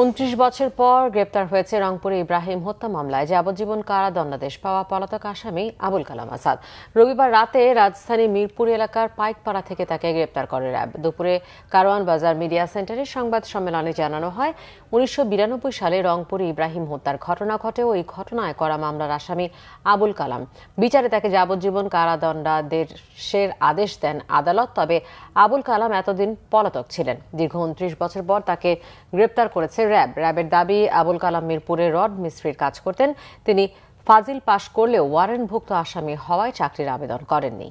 উনত্রিশ বছর পর গ্রেপ্তার হয়েছে রংপুরে ইব্রাহিম হত্যা মামলায় যাবজ্জীবন কারাদণ্ডাদেশ পাওয়া পলাতক আসামি আবুল কালাম আসাদ রবিবার রাতে রাজধানী মিরপুর এলাকার পাইকপাড়া থেকে তাকে গ্রেপ্তার করে র্যাব দুপুরে কারওয়ান বাজার মিডিয়া সেন্টারে সংবাদ সম্মেলনে জানানো হয় উনিশশো সালে রংপুরে ইব্রাহিম হত্যার ঘটনা ঘটে ওই ঘটনায় করা মামলার আসামি আবুল কালাম বিচারে তাকে যাবজ্জীবন কারাদণ্ডাদেশের আদেশ দেন আদালত তবে আবুল কালাম এতদিন পলাতক ছিলেন দীর্ঘ উনত্রিশ বছর পর তাকে গ্রেপ্তার করেছে জানিয়েছে র্যাব র্যাবের দাবি আবুল কালাম মিরপুরে রড মিস্ত্রির কাজ করতেন তিনি ফাজিল পাশ করলেও ওয়ারেন্টভুক্ত আসামি হওয়ায় চাকরির আবেদন করেননি